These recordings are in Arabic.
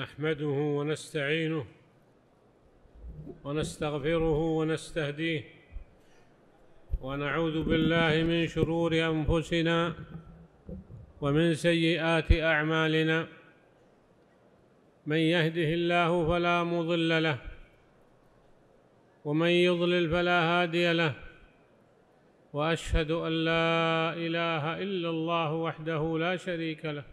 نحمده ونستعينه ونستغفره ونستهديه ونعوذ بالله من شرور انفسنا ومن سيئات اعمالنا من يهده الله فلا مضل له ومن يضلل فلا هادي له واشهد ان لا اله الا الله وحده لا شريك له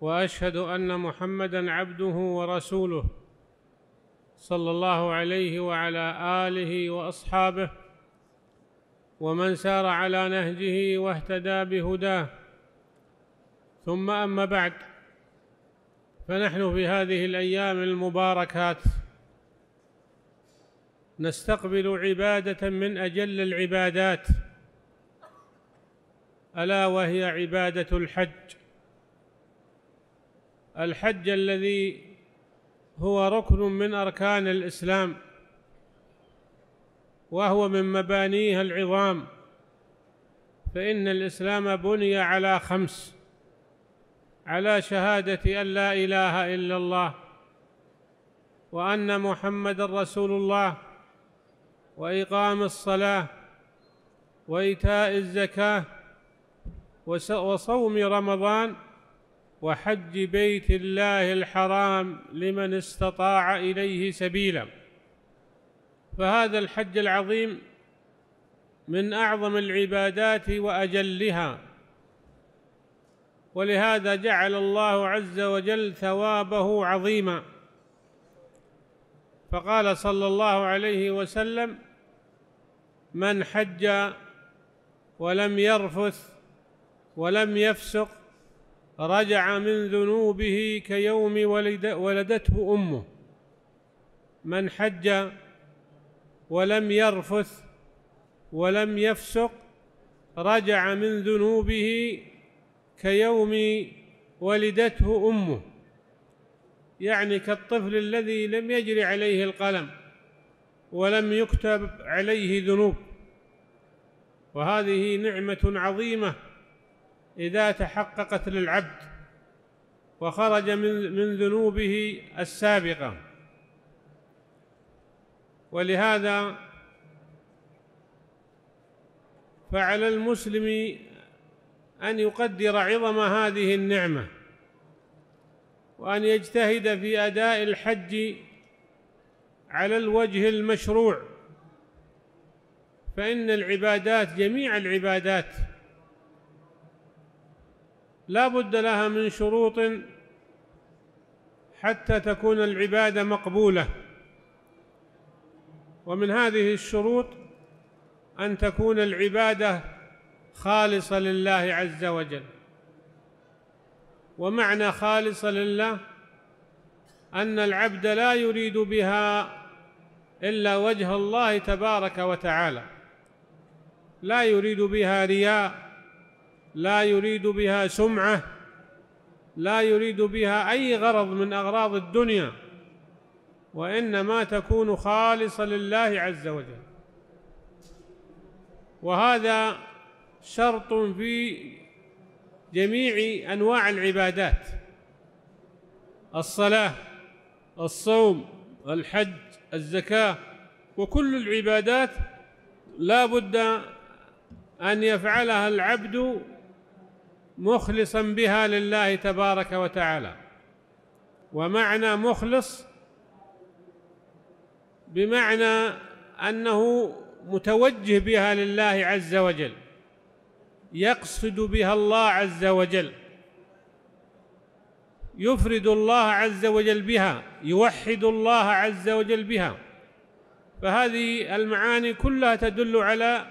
واشهد ان محمدا عبده ورسوله صلى الله عليه وعلى اله واصحابه ومن سار على نهجه واهتدى بهداه ثم اما بعد فنحن في هذه الايام المباركات نستقبل عباده من اجل العبادات الا وهي عباده الحج الحج الذي هو ركن من أركان الإسلام وهو من مبانيها العظام فإن الإسلام بني على خمس على شهادة أن لا إله إلا الله وأن محمد رسول الله وإقام الصلاة وإيتاء الزكاة وصوم رمضان وحج بيت الله الحرام لمن استطاع إليه سبيلا فهذا الحج العظيم من أعظم العبادات وأجلها ولهذا جعل الله عز وجل ثوابه عظيما فقال صلى الله عليه وسلم من حج ولم يرفث ولم يفسق رجع من ذنوبه كيوم ولد ولدته امه من حج ولم يرفث ولم يفسق رجع من ذنوبه كيوم ولدته امه يعني كالطفل الذي لم يجري عليه القلم ولم يكتب عليه ذنوب وهذه نعمه عظيمه إذا تحققت للعبد وخرج من من ذنوبه السابقة ولهذا فعلى المسلم أن يقدر عظم هذه النعمة وأن يجتهد في أداء الحج على الوجه المشروع فإن العبادات جميع العبادات لا بد لها من شروط حتى تكون العبادة مقبولة ومن هذه الشروط أن تكون العبادة خالصة لله عز وجل ومعنى خالصة لله أن العبد لا يريد بها إلا وجه الله تبارك وتعالى لا يريد بها رياء لا يريد بها سمعه لا يريد بها اي غرض من اغراض الدنيا وانما تكون خالصه لله عز وجل وهذا شرط في جميع انواع العبادات الصلاه الصوم الحج الزكاه وكل العبادات لا بد ان يفعلها العبد مخلصا بها لله تبارك وتعالى ومعنى مخلص بمعنى أنه متوجه بها لله عز وجل يقصد بها الله عز وجل يفرد الله عز وجل بها يوحد الله عز وجل بها فهذه المعاني كلها تدل على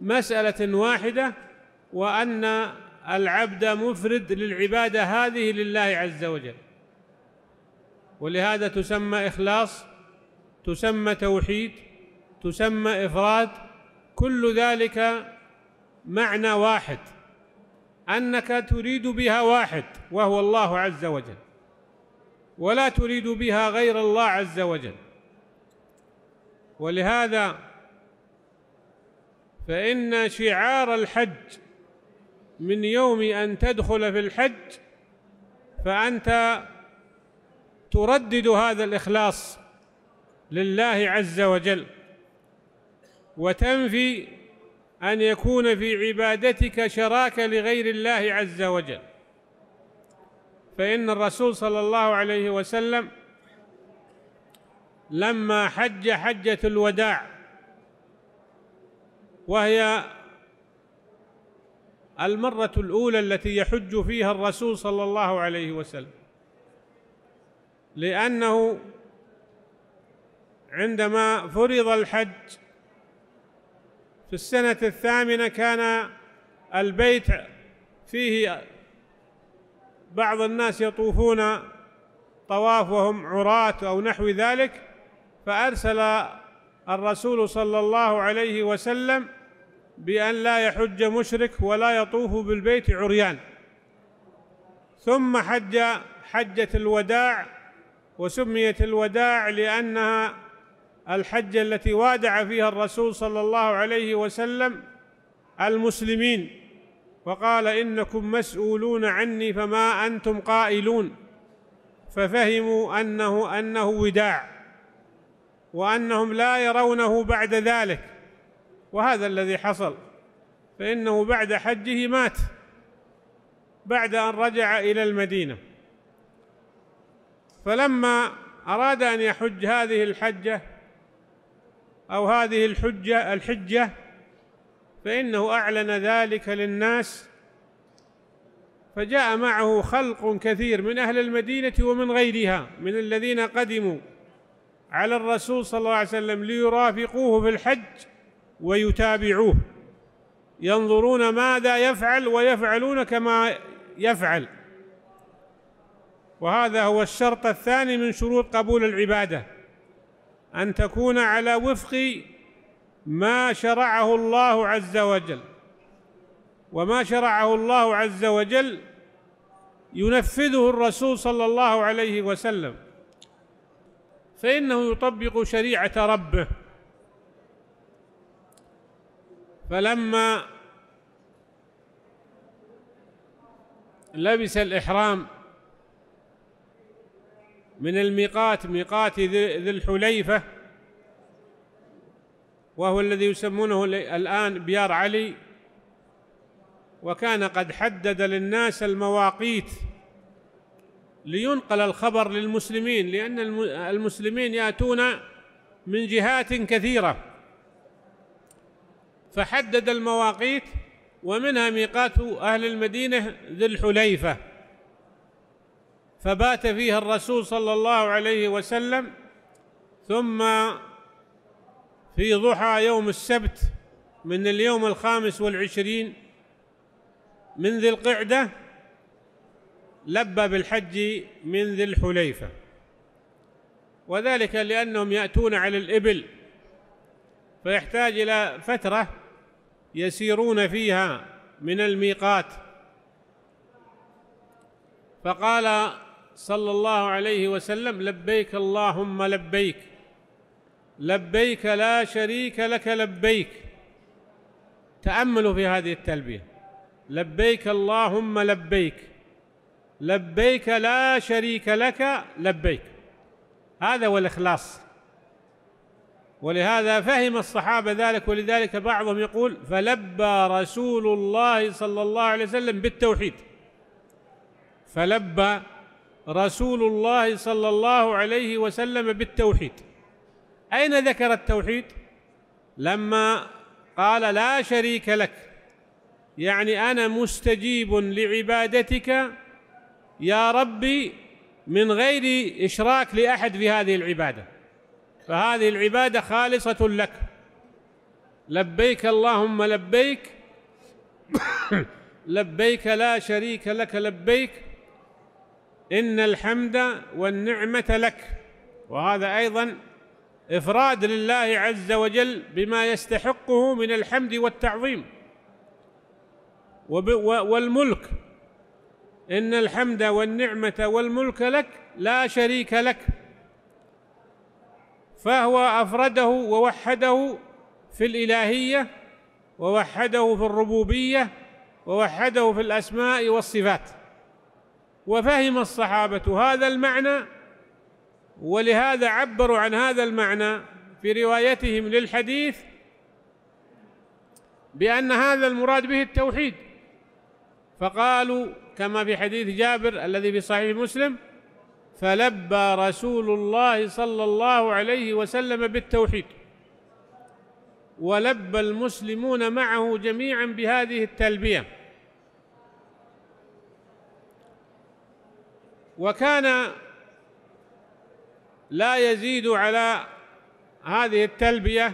مسألة واحدة وأن العبد مفرد للعبادة هذه لله عز وجل ولهذا تسمى إخلاص تسمى توحيد تسمى إفراد كل ذلك معنى واحد أنك تريد بها واحد وهو الله عز وجل ولا تريد بها غير الله عز وجل ولهذا فإن شعار الحج من يوم أن تدخل في الحج فأنت تردد هذا الإخلاص لله عز وجل وتنفي أن يكون في عبادتك شراك لغير الله عز وجل فإن الرسول صلى الله عليه وسلم لما حج حجة الوداع وهي المرة الأولى التي يحج فيها الرسول صلى الله عليه وسلم لأنه عندما فرض الحج في السنة الثامنة كان البيت فيه بعض الناس يطوفون طواف وهم عراة أو نحو ذلك فأرسل الرسول صلى الله عليه وسلم بأن لا يحج مشرك ولا يطوف بالبيت عريان ثم حج حجة الوداع وسميت الوداع لأنها الحجة التي وادع فيها الرسول صلى الله عليه وسلم المسلمين وقال إنكم مسؤولون عني فما أنتم قائلون ففهموا أنه أنه وداع وأنهم لا يرونه بعد ذلك وهذا الذي حصل فإنه بعد حجه مات بعد أن رجع إلى المدينة فلما أراد أن يحج هذه الحجة أو هذه الحجة الحجة فإنه أعلن ذلك للناس فجاء معه خلق كثير من أهل المدينة ومن غيرها من الذين قدموا على الرسول صلى الله عليه وسلم ليرافقوه في الحج ويتابعوه ينظرون ماذا يفعل ويفعلون كما يفعل وهذا هو الشرط الثاني من شروط قبول العباده ان تكون على وفق ما شرعه الله عز وجل وما شرعه الله عز وجل ينفذه الرسول صلى الله عليه وسلم فانه يطبق شريعه ربه فلما لبس الإحرام من الميقات ميقات ذي الحليفة وهو الذي يسمونه الآن بيار علي وكان قد حدد للناس المواقيت لينقل الخبر للمسلمين لأن المسلمين يأتون من جهات كثيرة فحدد المواقيت ومنها ميقات أهل المدينة ذي الحليفة فبات فيها الرسول صلى الله عليه وسلم ثم في ضحى يوم السبت من اليوم الخامس والعشرين من ذي القعدة لبى بالحج من ذي الحليفة وذلك لأنهم يأتون على الإبل فيحتاج إلى فترة يسيرون فيها من الميقات فقال صلى الله عليه وسلم لبيك اللهم لبيك لبيك لا شريك لك لبيك تأملوا في هذه التلبية لبيك اللهم لبيك لبيك لا شريك لك لبيك هذا هو الإخلاص ولهذا فهم الصحابة ذلك ولذلك بعضهم يقول فلبى رسول الله صلى الله عليه وسلم بالتوحيد فلبى رسول الله صلى الله عليه وسلم بالتوحيد أين ذكر التوحيد؟ لما قال لا شريك لك يعني أنا مستجيب لعبادتك يا ربي من غير إشراك لأحد في هذه العبادة فهذه العبادة خالصة لك لبيك اللهم لبيك لبيك لا شريك لك لبيك إن الحمد والنعمة لك وهذا أيضا إفراد لله عز وجل بما يستحقه من الحمد والتعظيم والملك إن الحمد والنعمة والملك لك لا شريك لك فهو افرده ووحده في الالهيه ووحده في الربوبيه ووحده في الاسماء والصفات وفهم الصحابه هذا المعنى ولهذا عبروا عن هذا المعنى في روايتهم للحديث بان هذا المراد به التوحيد فقالوا كما في حديث جابر الذي في صحيح مسلم فلبى رسول الله صلى الله عليه وسلم بالتوحيد ولبى المسلمون معه جميعا بهذه التلبيه وكان لا يزيد على هذه التلبيه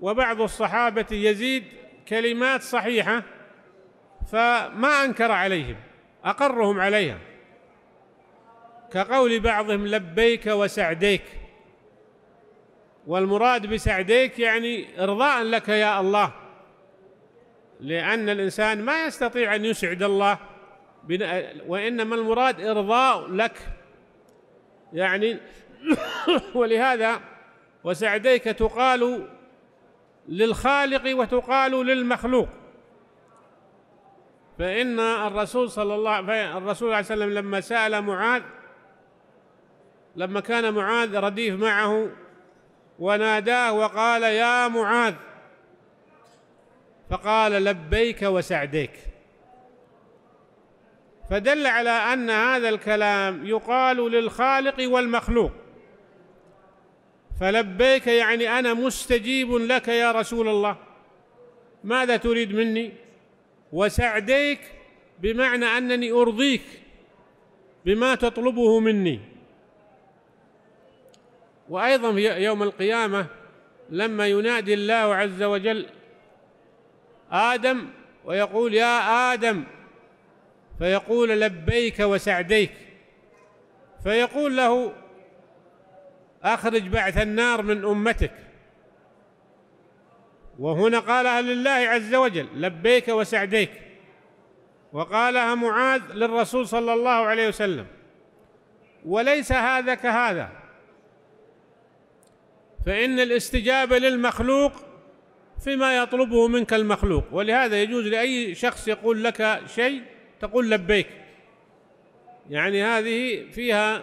وبعض الصحابه يزيد كلمات صحيحه فما انكر عليهم اقرهم عليها كقول بعضهم لبيك وسعديك والمراد بسعديك يعني ارضاء لك يا الله لأن الإنسان ما يستطيع أن يسعد الله وإنما المراد إرضاء لك يعني ولهذا وسعديك تقال للخالق وتقال للمخلوق فإن الرسول صلى الله الرسول صلى الله عليه وسلم لما سأل معاذ لما كان معاذ رديف معه وناداه وقال يا معاذ فقال لبيك وسعديك فدل على أن هذا الكلام يقال للخالق والمخلوق فلبيك يعني أنا مستجيب لك يا رسول الله ماذا تريد مني وسعديك بمعنى أنني أرضيك بما تطلبه مني وأيضا يوم القيامة لما ينادي الله عز وجل آدم ويقول يا آدم فيقول لبيك وسعديك فيقول له أخرج بعث النار من أمتك وهنا قالها لله عز وجل لبيك وسعديك وقالها معاذ للرسول صلى الله عليه وسلم وليس هذا كهذا فإن الاستجابة للمخلوق فيما يطلبه منك المخلوق ولهذا يجوز لأي شخص يقول لك شيء تقول لبيك يعني هذه فيها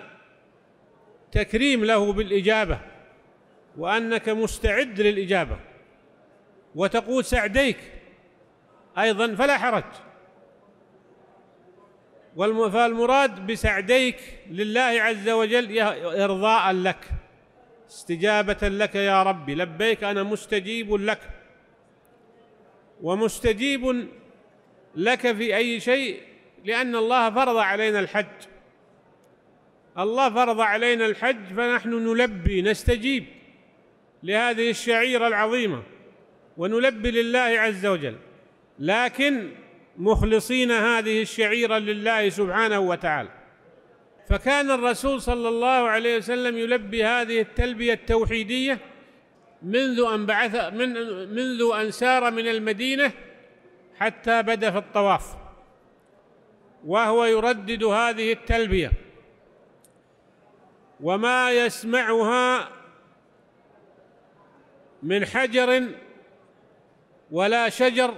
تكريم له بالإجابة وأنك مستعد للإجابة وتقول سعديك أيضا فلا حرج فالمراد بسعديك لله عز وجل إرضاء لك استجابه لك يا ربي لبيك انا مستجيب لك ومستجيب لك في اي شيء لان الله فرض علينا الحج الله فرض علينا الحج فنحن نلبي نستجيب لهذه الشعيره العظيمه ونلبي لله عز وجل لكن مخلصين هذه الشعيره لله سبحانه وتعالى فكان الرسول صلى الله عليه وسلم يلبي هذه التلبية التوحيدية منذ أن بعث من منذ أن سار من المدينة حتى بدا في الطواف وهو يردد هذه التلبية وما يسمعها من حجر ولا شجر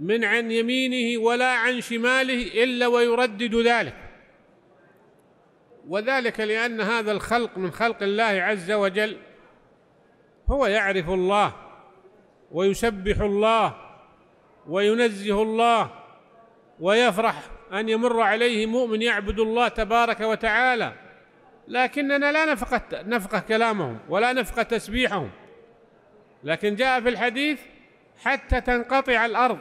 من عن يمينه ولا عن شماله إلا ويردد ذلك وذلك لأن هذا الخلق من خلق الله عز وجل هو يعرف الله ويسبح الله وينزه الله ويفرح أن يمر عليه مؤمن يعبد الله تبارك وتعالى لكننا لا نفقه نفقه كلامهم ولا نفقه تسبيحهم لكن جاء في الحديث حتى تنقطع الأرض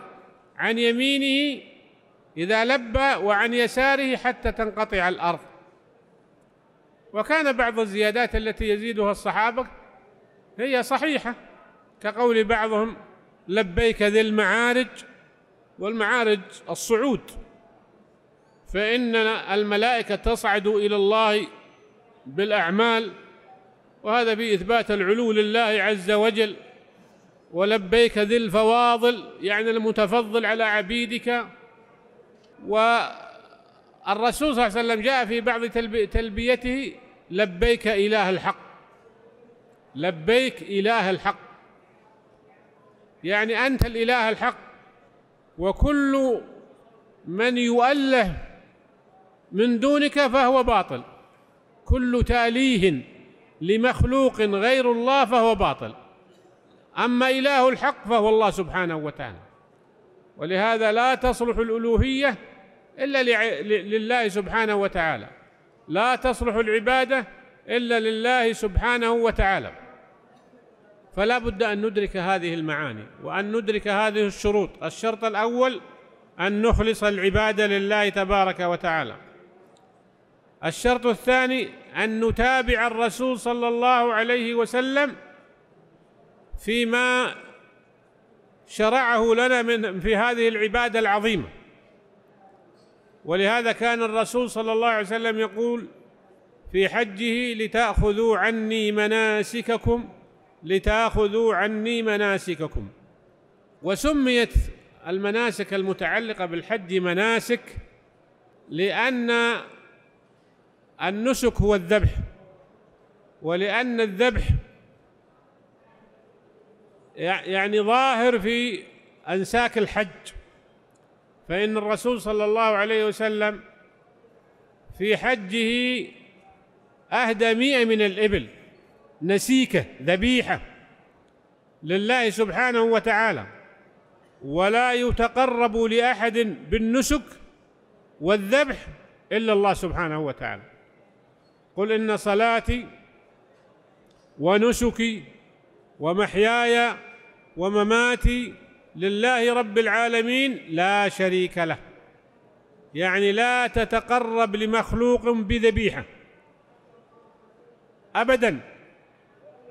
عن يمينه إذا لبى وعن يساره حتى تنقطع الأرض وكان بعض الزيادات التي يزيدها الصحابة هي صحيحة كقول بعضهم لبيك ذي المعارج والمعارج الصعود فإن الملائكة تصعد إلى الله بالأعمال وهذا في إثبات العلو لله عز وجل ولبيك ذي الفواضل يعني المتفضل على عبيدك و الرسول صلى الله عليه وسلم جاء في بعض تلبيته لبيك إله الحق لبيك إله الحق يعني أنت الإله الحق وكل من يؤله من دونك فهو باطل كل تاليه لمخلوق غير الله فهو باطل أما إله الحق فهو الله سبحانه وتعالى ولهذا لا تصلح الألوهية إلا لله سبحانه وتعالى لا تصلح العبادة إلا لله سبحانه وتعالى فلا بد أن ندرك هذه المعاني وأن ندرك هذه الشروط الشرط الأول أن نخلص العبادة لله تبارك وتعالى الشرط الثاني أن نتابع الرسول صلى الله عليه وسلم فيما شرعه لنا من في هذه العبادة العظيمة ولهذا كان الرسول صلى الله عليه وسلم يقول في حجه لتأخذوا عني مناسككم لتأخذوا عني مناسككم وسميت المناسك المتعلقة بالحج مناسك لأن النسك هو الذبح ولأن الذبح يعني ظاهر في أنساك الحج فإن الرسول صلى الله عليه وسلم في حجه أهدى مئة من الإبل نسيكة ذبيحة لله سبحانه وتعالى ولا يتقرب لأحد بالنسك والذبح إلا الله سبحانه وتعالى قل إن صلاتي ونسكي ومحياي ومماتي لله رب العالمين لا شريك له يعني لا تتقرب لمخلوق بذبيحه ابدا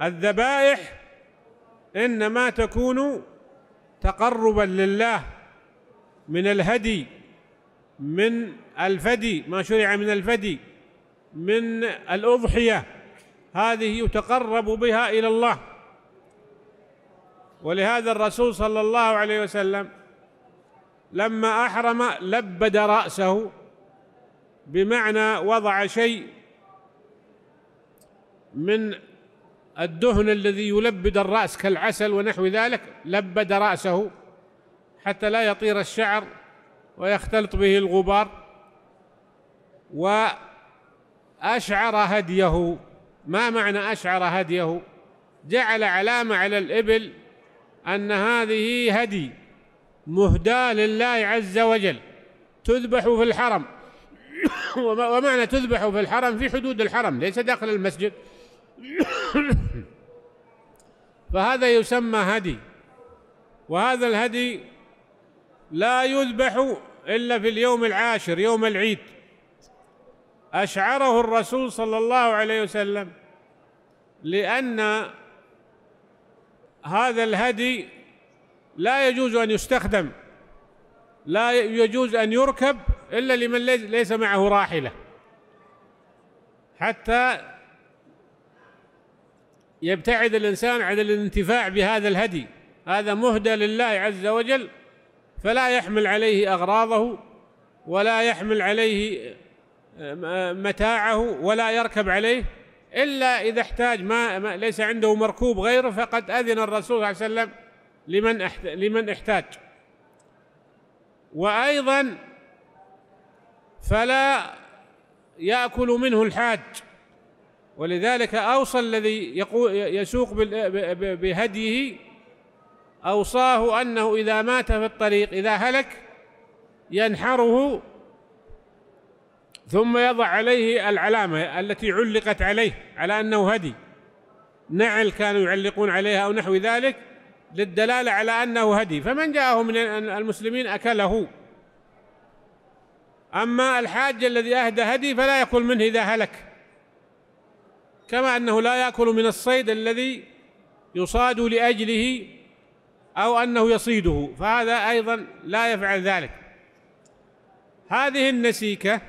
الذبائح انما تكون تقربا لله من الهدي من الفدي ما شرع من الفدي من الاضحيه هذه يتقرب بها الى الله ولهذا الرسول صلى الله عليه وسلم لما أحرم لبد رأسه بمعنى وضع شيء من الدهن الذي يلبد الرأس كالعسل ونحو ذلك لبد رأسه حتى لا يطير الشعر ويختلط به الغبار وأشعر هديه ما معنى أشعر هديه جعل علامة على الإبل أن هذه هدي مهداة لله عز وجل تذبح في الحرم ومعنى تذبح في الحرم في حدود الحرم ليس داخل المسجد فهذا يسمى هدي وهذا الهدي لا يذبح إلا في اليوم العاشر يوم العيد أشعره الرسول صلى الله عليه وسلم لأن هذا الهدي لا يجوز أن يستخدم لا يجوز أن يركب إلا لمن ليس معه راحلة حتى يبتعد الإنسان عن الانتفاع بهذا الهدي هذا مهدى لله عز وجل فلا يحمل عليه أغراضه ولا يحمل عليه آه، متاعه ولا يركب عليه إلا إذا احتاج ما, ليس عنده مركوب غيره فقد أذن الرسول صلى الله عليه وسلم لمن لمن احتاج وأيضا فلا يأكل منه الحاج ولذلك أوصى الذي يسوق بهديه أوصاه أنه إذا مات في الطريق إذا هلك ينحره ثم يضع عليه العلامة التي علقت عليه على أنه هدي نعل كانوا يعلقون عليها أو نحو ذلك للدلالة على أنه هدي فمن جاءه من المسلمين أكله أما الحاج الذي أهدى هدي فلا يأكل منه إذا هلك كما أنه لا يأكل من الصيد الذي يصاد لأجله أو أنه يصيده فهذا أيضا لا يفعل ذلك هذه النسيكة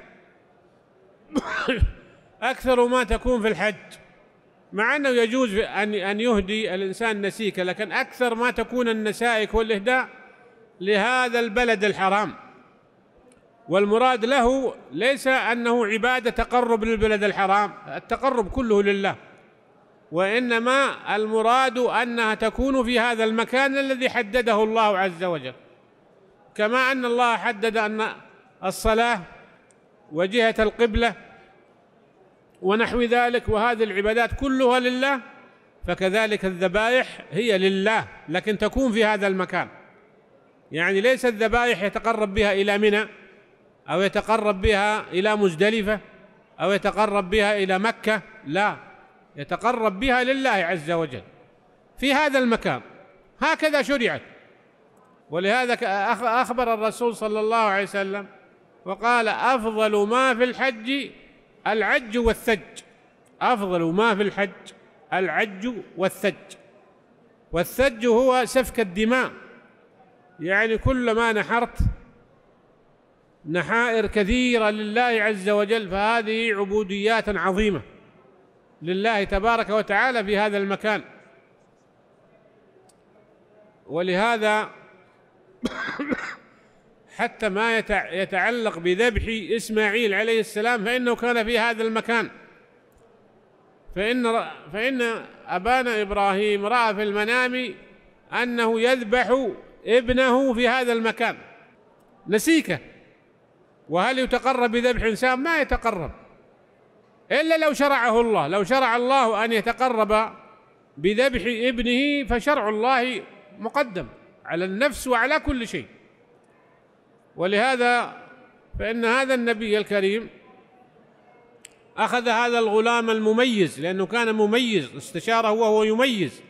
أكثر ما تكون في الحج مع أنه يجوز أن أن يهدي الإنسان نسيكة لكن أكثر ما تكون النسائك والإهداء لهذا البلد الحرام والمراد له ليس أنه عبادة تقرب للبلد الحرام التقرب كله لله وإنما المراد أنها تكون في هذا المكان الذي حدده الله عز وجل كما أن الله حدد أن الصلاة وجهة القبلة ونحو ذلك وهذه العبادات كلها لله فكذلك الذبائح هي لله لكن تكون في هذا المكان يعني ليس الذبائح يتقرب بها إلى منى أو يتقرب بها إلى مزدلفة أو يتقرب بها إلى مكة لا يتقرب بها لله عز وجل في هذا المكان هكذا شرعت ولهذا أخبر الرسول صلى الله عليه وسلم وقال أفضل ما في الحج العج والثج أفضل ما في الحج العج والثج والثج هو سفك الدماء يعني كلما نحرت نحائر كثيرة لله عز وجل فهذه عبوديات عظيمة لله تبارك وتعالى في هذا المكان ولهذا حتى ما يتعلق بذبح إسماعيل عليه السلام فإنه كان في هذا المكان فإن, فإن أبانا إبراهيم رأى في المنام أنه يذبح ابنه في هذا المكان نسيكه وهل يتقرب بذبح إنسان ما يتقرب إلا لو شرعه الله لو شرع الله أن يتقرب بذبح ابنه فشرع الله مقدم على النفس وعلى كل شيء ولهذا فإن هذا النبي الكريم أخذ هذا الغلام المميز لأنه كان مميز استشاره وهو يميز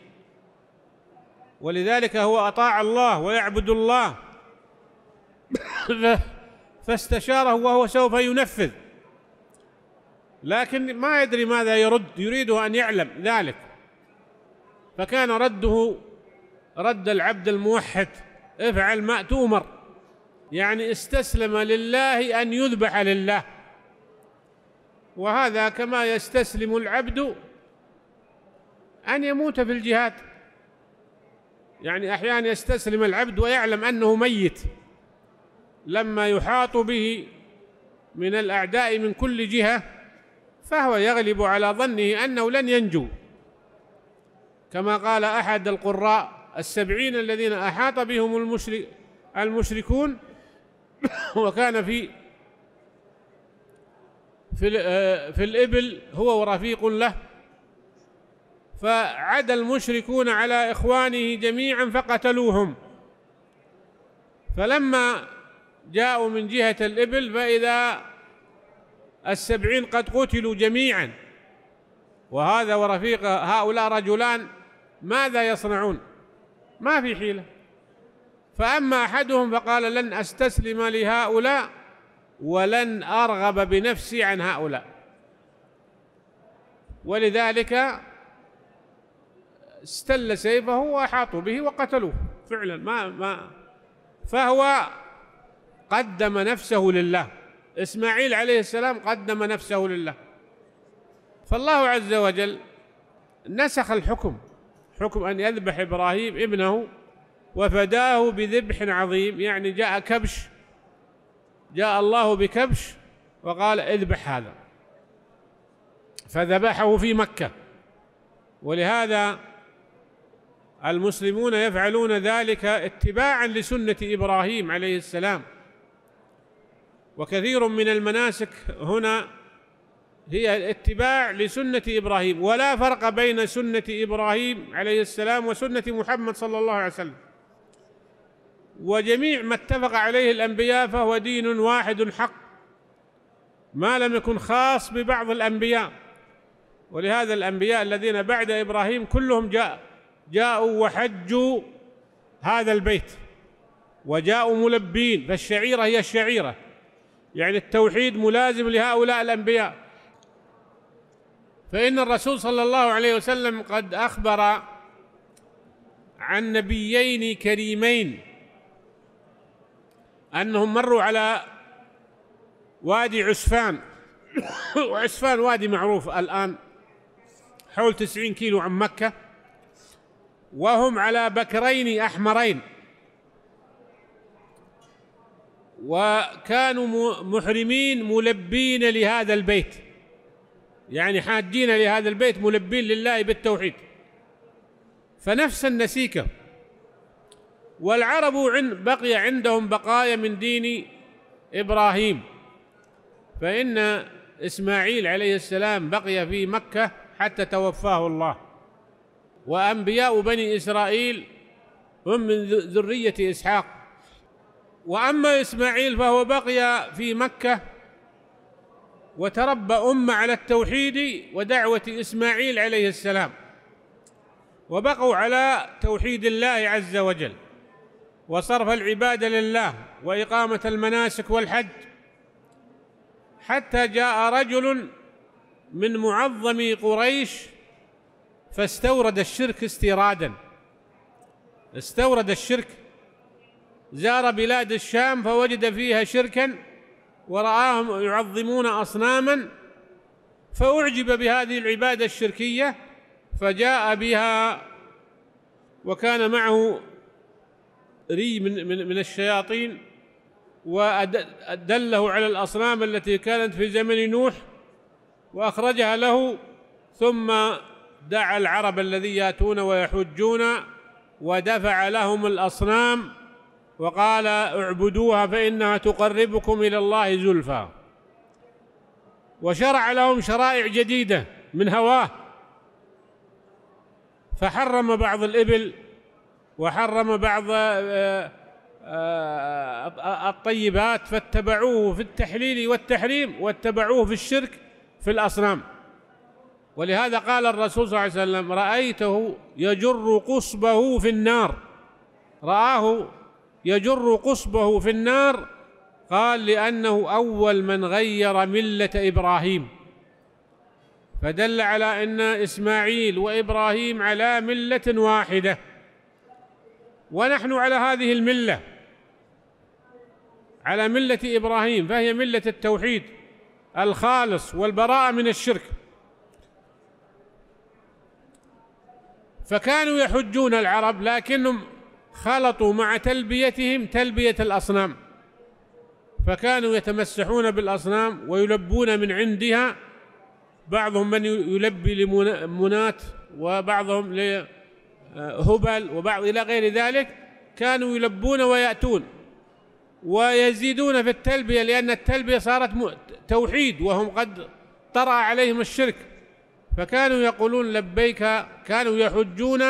ولذلك هو أطاع الله ويعبد الله فاستشاره وهو سوف ينفذ لكن ما يدري ماذا يرد يريده أن يعلم ذلك فكان رده رد العبد الموحد افعل ما تؤمر يعني استسلم لله أن يذبح لله وهذا كما يستسلم العبد أن يموت في الجهاد يعني أحيانا يستسلم العبد ويعلم أنه ميت لما يحاط به من الأعداء من كل جهة فهو يغلب على ظنه أنه لن ينجو كما قال أحد القراء السبعين الذين أحاط بهم المشرك المشركون وكان في في آه، في الإبل هو ورفيق له فعدى المشركون على إخوانه جميعا فقتلوهم فلما جاءوا من جهة الإبل فإذا السبعين قد قتلوا جميعا وهذا ورفيق هؤلاء رجلان ماذا يصنعون ما في حيلة فأما أحدهم فقال لن أستسلم لهؤلاء ولن أرغب بنفسي عن هؤلاء ولذلك استل سيفه وأحاطوا به وقتلوه فعلا ما ما فهو قدم نفسه لله إسماعيل عليه السلام قدم نفسه لله فالله عز وجل نسخ الحكم حكم أن يذبح إبراهيم ابنه وفداه بذبح عظيم يعني جاء كبش جاء الله بكبش وقال اذبح هذا فذبحه في مكة ولهذا المسلمون يفعلون ذلك اتباعا لسنة إبراهيم عليه السلام وكثير من المناسك هنا هي الاتباع لسنة إبراهيم ولا فرق بين سنة إبراهيم عليه السلام وسنة محمد صلى الله عليه وسلم وجميع ما اتفق عليه الأنبياء فهو دين واحد حق ما لم يكن خاص ببعض الأنبياء ولهذا الأنبياء الذين بعد إبراهيم كلهم جاء جاءوا وحجوا هذا البيت وجاءوا ملبين فالشعيرة هي الشعيرة يعني التوحيد ملازم لهؤلاء الأنبياء فإن الرسول صلى الله عليه وسلم قد أخبر عن نبيين كريمين أنهم مروا على وادي عسفان وعسفان وادي معروف الآن حول تسعين كيلو عن مكة وهم على بكرين أحمرين وكانوا محرمين ملبين لهذا البيت يعني حاجين لهذا البيت ملبين لله بالتوحيد فنفس النسيكه والعرب بقي عندهم بقايا من دين إبراهيم فإن إسماعيل عليه السلام بقي في مكة حتى توفاه الله وأنبياء بني إسرائيل هم من ذرية إسحاق وأما إسماعيل فهو بقي في مكة وتربى أمة على التوحيد ودعوة إسماعيل عليه السلام وبقوا على توحيد الله عز وجل وصرف العبادة لله وإقامة المناسك والحج حتى جاء رجل من معظم قريش فاستورد الشرك استيرادا استورد الشرك زار بلاد الشام فوجد فيها شركا ورآهم يعظمون أصناما فأعجب بهذه العبادة الشركية فجاء بها وكان معه ري من, من, من الشياطين ودله على الأصنام التي كانت في زمن نوح وأخرجها له ثم دعا العرب الذي يأتون ويحجون ودفع لهم الأصنام وقال اعبدوها فإنها تقربكم إلى الله زلفى وشرع لهم شرائع جديدة من هواه فحرم بعض الإبل وحرم بعض آه، آه، آه، الطيبات فاتبعوه في التحليل والتحريم واتبعوه في الشرك في الأصنام ولهذا قال الرسول صلى الله عليه وسلم رأيته يجر قصبه في النار رآه يجر قصبه في النار قال لأنه أول من غير ملة إبراهيم فدل على أن إسماعيل وإبراهيم على ملة واحدة ونحن على هذه المله على مله ابراهيم فهي مله التوحيد الخالص والبراءه من الشرك فكانوا يحجون العرب لكنهم خلطوا مع تلبيتهم تلبيه الاصنام فكانوا يتمسحون بالاصنام ويلبون من عندها بعضهم من يلبي لمنات وبعضهم هبل وبعض إلى غير ذلك كانوا يلبون ويأتون ويزيدون في التلبية لأن التلبية صارت توحيد وهم قد طرأ عليهم الشرك فكانوا يقولون لبيك كانوا يحجون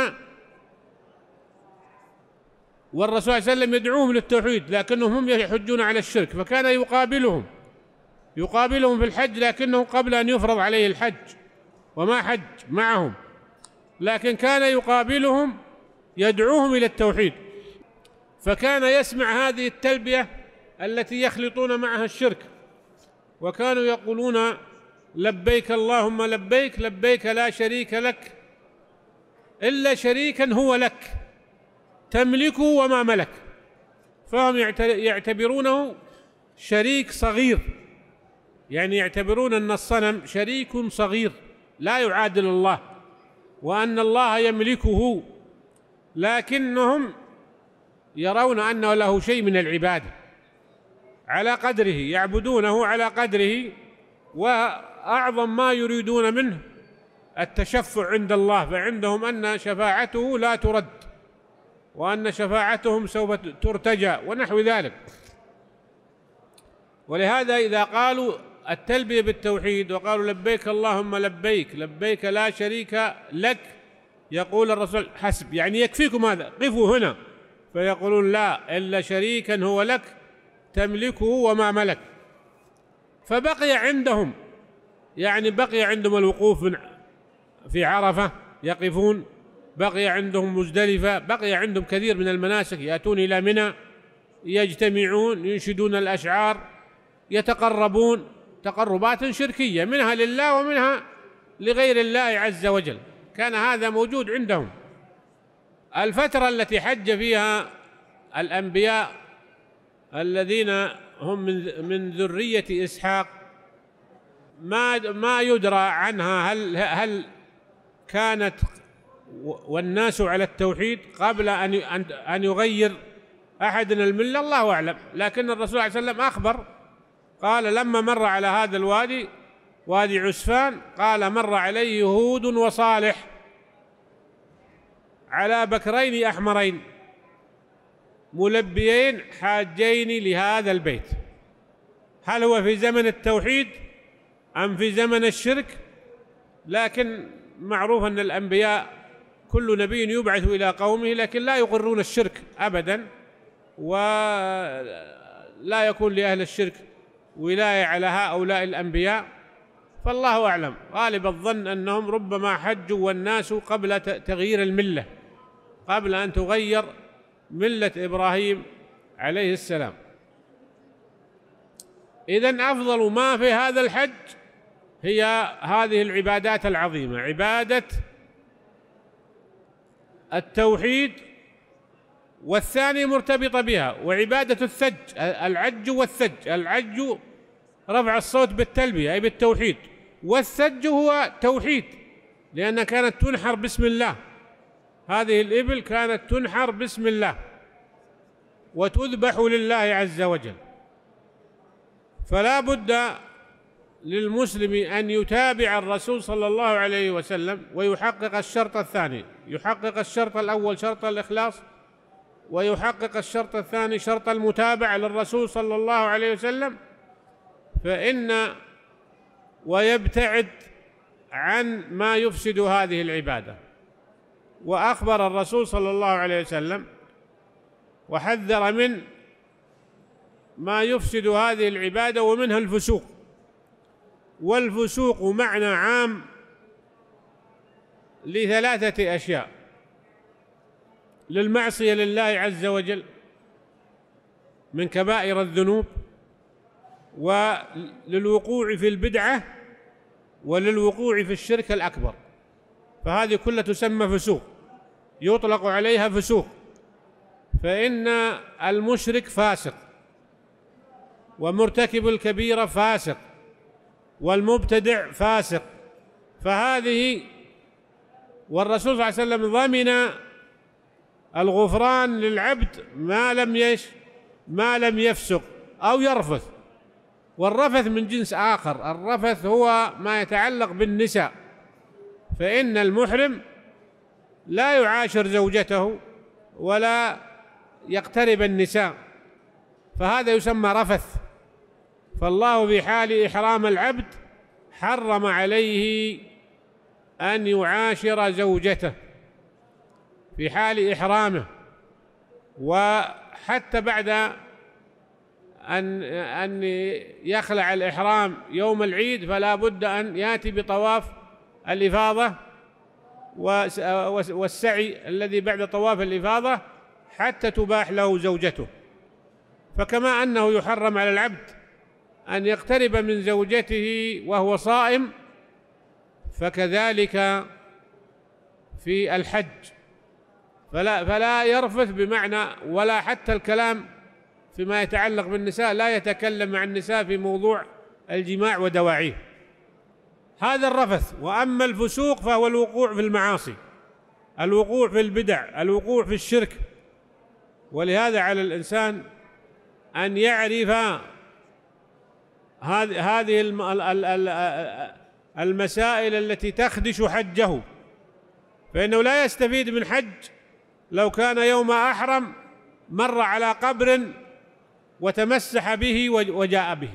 والرسول صلى الله عليه وسلم يدعوهم للتوحيد لكنهم هم يحجون على الشرك فكان يقابلهم يقابلهم في الحج لكنه قبل أن يفرض عليه الحج وما حج معهم لكن كان يقابلهم يدعوهم إلى التوحيد فكان يسمع هذه التلبية التي يخلطون معها الشرك وكانوا يقولون لبيك اللهم لبيك لبيك لا شريك لك إلا شريكا هو لك تملكه وما ملك فهم يعتبرونه شريك صغير يعني يعتبرون أن الصنم شريك صغير لا يعادل الله وأن الله يملكه لكنهم يرون أنه له شيء من العبادة على قدره يعبدونه على قدره وأعظم ما يريدون منه التشفع عند الله فعندهم أن شفاعته لا ترد وأن شفاعتهم سوف ترتجى ونحو ذلك ولهذا إذا قالوا التلبيه بالتوحيد وقالوا لبيك اللهم لبيك لبيك لا شريك لك يقول الرسول حسب يعني يكفيكم هذا قفوا هنا فيقولون لا الا شريكا هو لك تملكه وما ملك فبقي عندهم يعني بقي عندهم الوقوف في عرفه يقفون بقي عندهم مزدلفه بقي عندهم كثير من المناسك ياتون الى منى يجتمعون ينشدون الاشعار يتقربون تقربات شركية منها لله ومنها لغير الله عز وجل كان هذا موجود عندهم الفترة التي حج فيها الأنبياء الذين هم من من ذرية إسحاق ما ما يدرى عنها هل هل كانت والناس على التوحيد قبل أن أن يغير أحد الملة الله أعلم لكن الرسول صلى الله عليه وسلم أخبر قال لما مر على هذا الوادي وادي عسفان قال مر علي هود وصالح على بكرين أحمرين ملبيين حاجين لهذا البيت هل هو في زمن التوحيد أم في زمن الشرك لكن معروف أن الأنبياء كل نبي يبعث إلى قومه لكن لا يقرون الشرك أبدا ولا يكون لأهل الشرك ولاية على هؤلاء الأنبياء فالله أعلم غالب الظن أنهم ربما حجوا والناس قبل تغيير الملة قبل أن تغير ملة إبراهيم عليه السلام اذا أفضل ما في هذا الحج هي هذه العبادات العظيمة عبادة التوحيد والثاني مرتبطة بها وعبادة الثج العج والثج العج رفع الصوت بالتلبية أي بالتوحيد والثج هو توحيد لأنها كانت تنحر بسم الله هذه الإبل كانت تنحر بسم الله وتذبح لله عز وجل فلا بد للمسلم أن يتابع الرسول صلى الله عليه وسلم ويحقق الشرط الثاني يحقق الشرط الأول شرط الإخلاص ويحقق الشرط الثاني شرط المتابعة للرسول صلى الله عليه وسلم فإن ويبتعد عن ما يفسد هذه العبادة وأخبر الرسول صلى الله عليه وسلم وحذر من ما يفسد هذه العبادة ومنها الفسوق والفسوق معنى عام لثلاثة أشياء للمعصية لله عز وجل من كبائر الذنوب وللوقوع في البدعة وللوقوع في الشرك الأكبر فهذه كلها تسمى فسوق يطلق عليها فسوق فإن المشرك فاسق ومرتكب الكبيرة فاسق والمبتدع فاسق فهذه والرسول صلى الله عليه وسلم ضمن الغفران للعبد ما لم يش ما لم يفسق أو يرفث والرفث من جنس آخر الرفث هو ما يتعلق بالنساء فإن المحرم لا يعاشر زوجته ولا يقترب النساء فهذا يسمى رفث فالله في حال إحرام العبد حرم عليه أن يعاشر زوجته في حال إحرامه وحتى بعد أن أن يخلع الإحرام يوم العيد فلا بد أن يأتي بطواف الإفاضة والسعي الذي بعد طواف الإفاضة حتى تباح له زوجته فكما أنه يحرم على العبد أن يقترب من زوجته وهو صائم فكذلك في الحج فلا فلا يرفث بمعنى ولا حتى الكلام فيما يتعلق بالنساء لا يتكلم مع النساء في موضوع الجماع ودواعيه هذا الرفث واما الفسوق فهو الوقوع في المعاصي الوقوع في البدع الوقوع في الشرك ولهذا على الانسان ان يعرف هذه المسائل التي تخدش حجه فانه لا يستفيد من حج لو كان يوم احرم مر على قبر وتمسح به وجاء به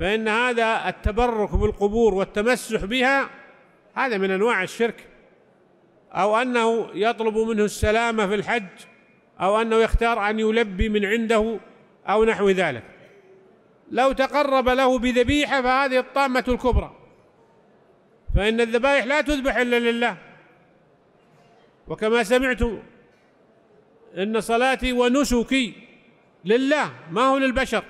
فإن هذا التبرك بالقبور والتمسح بها هذا من أنواع الشرك أو أنه يطلب منه السلامة في الحج أو أنه يختار أن يلبي من عنده أو نحو ذلك لو تقرب له بذبيحة فهذه الطامة الكبرى فإن الذبائح لا تذبح إلا لله وكما سمعت إن صلاتي ونسكي لله ما هو للبشر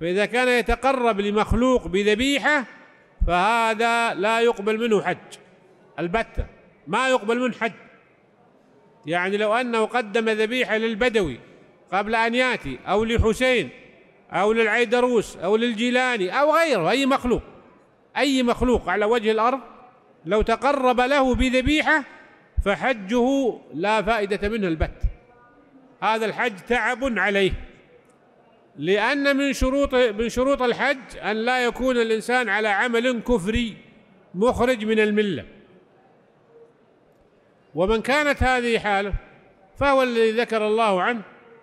فإذا كان يتقرب لمخلوق بذبيحة فهذا لا يقبل منه حج البتة ما يقبل منه حج يعني لو أنه قدم ذبيحة للبدوي قبل أن يأتي أو لحسين أو للعيدروس أو للجيلاني أو غيره أي مخلوق أي مخلوق على وجه الأرض لو تقرب له بذبيحة فحجه لا فائدة منه البتة هذا الحج تعب عليه لأن من شروط من شروط الحج أن لا يكون الإنسان على عمل كفري مخرج من الملة ومن كانت هذه حاله فهو الذي ذكر الله عنه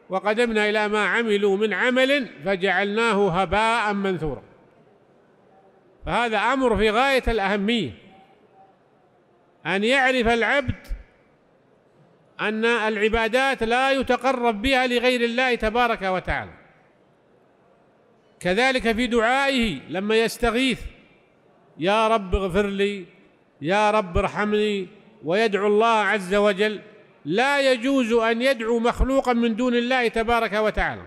وقدمنا إلى ما عملوا من عمل فجعلناه هباء منثورا فهذا أمر في غاية الأهمية أن يعرف العبد أن العبادات لا يتقرب بها لغير الله تبارك وتعالى كذلك في دعائه لما يستغيث يا رب اغفر لي يا رب ارحمني ويدعو الله عز وجل لا يجوز أن يدعو مخلوقا من دون الله تبارك وتعالى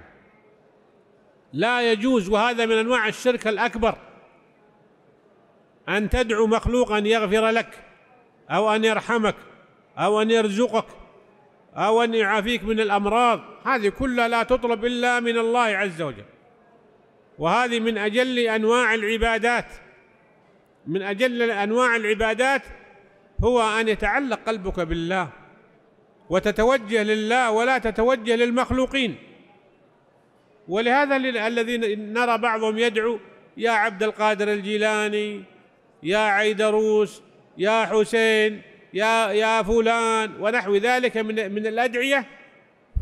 لا يجوز وهذا من أنواع الشرك الأكبر أن تدعو مخلوقا يغفر لك أو أن يرحمك أو أن يرزقك أو أن يعافيك من الأمراض هذه كلها لا تطلب إلا من الله عز وجل وهذه من أجل أنواع العبادات من أجل أنواع العبادات هو أن يتعلق قلبك بالله وتتوجه لله ولا تتوجه للمخلوقين ولهذا الذي نرى بعضهم يدعو يا عبد القادر الجيلاني يا عيدروس يا حسين يا يا فلان ونحو ذلك من من الأدعية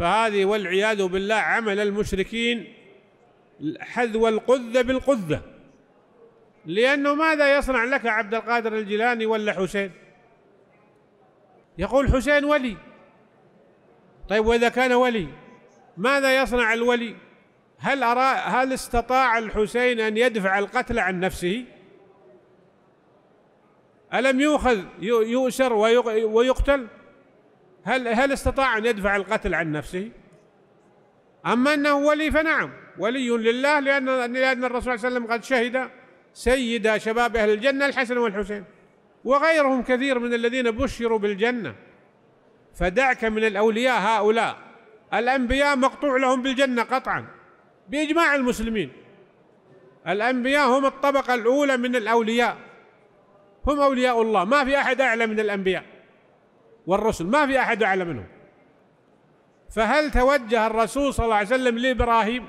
فهذه والعياذ بالله عمل المشركين حذو القذة بالقذة لأنه ماذا يصنع لك عبد القادر الجيلاني ولا حسين يقول حسين ولي طيب وإذا كان ولي ماذا يصنع الولي هل أرى هل استطاع الحسين أن يدفع القتل عن نفسه ألم يؤخذ يؤسر ويقتل هل هل استطاع أن يدفع القتل عن نفسه أما أنه ولي فنعم ولي لله لأن لأن الرسول صلى الله عليه وسلم قد شهد سيد شباب أهل الجنة الحسن والحسين وغيرهم كثير من الذين بشروا بالجنة فدعك من الأولياء هؤلاء الأنبياء مقطوع لهم بالجنة قطعا بإجماع المسلمين الأنبياء هم الطبقة الأولى من الأولياء هم أولياء الله ما في أحد أعلى من الأنبياء والرسل ما في أحد أعلى منهم فهل توجه الرسول صلى الله عليه وسلم لإبراهيم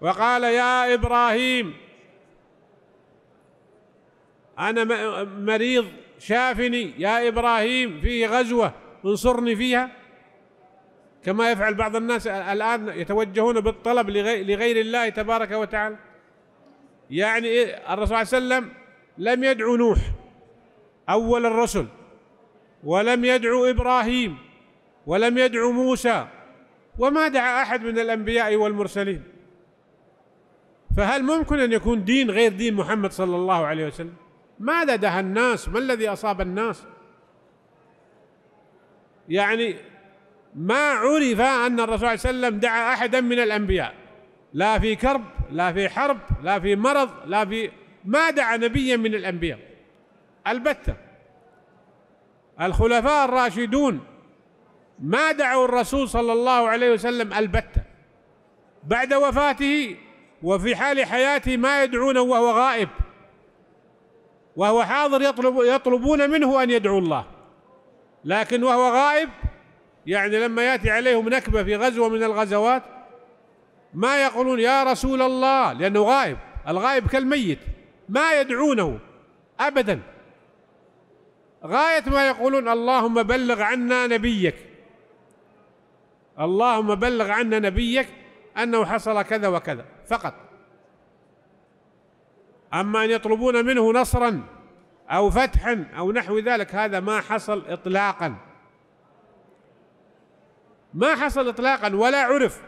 وقال يا إبراهيم أنا مريض شافني يا إبراهيم في غزوة انصرني فيها كما يفعل بعض الناس الآن يتوجهون بالطلب لغير الله تبارك وتعالى يعني إيه؟ الرسول صلى الله عليه وسلم لم يدعو نوح أول الرسل ولم يدعو إبراهيم ولم يدعو موسى وما دعا أحد من الأنبياء والمرسلين فهل ممكن أن يكون دين غير دين محمد صلى الله عليه وسلم ماذا دعا الناس ما الذي أصاب الناس يعني ما عرف أن الرسول صلى الله عليه وسلم دعا أحدا من الأنبياء لا في كرب لا في حرب لا في مرض لا في ما دعا نبيا من الأنبياء البتة الخلفاء الراشدون ما دعوا الرسول صلى الله عليه وسلم البتة بعد وفاته وفي حال حياته ما يدعونه وهو غائب وهو حاضر يطلب يطلبون منه أن يدعو الله لكن وهو غائب يعني لما يأتي عليهم نكبة في غزوة من الغزوات ما يقولون يا رسول الله لأنه غائب الغائب كالميت ما يدعونه أبدا غاية ما يقولون اللهم بلغ عنا نبيك اللهم بلغ عنا نبيك أنه حصل كذا وكذا فقط أما أن يطلبون منه نصرا أو فتحا أو نحو ذلك هذا ما حصل إطلاقا ما حصل إطلاقا ولا عرف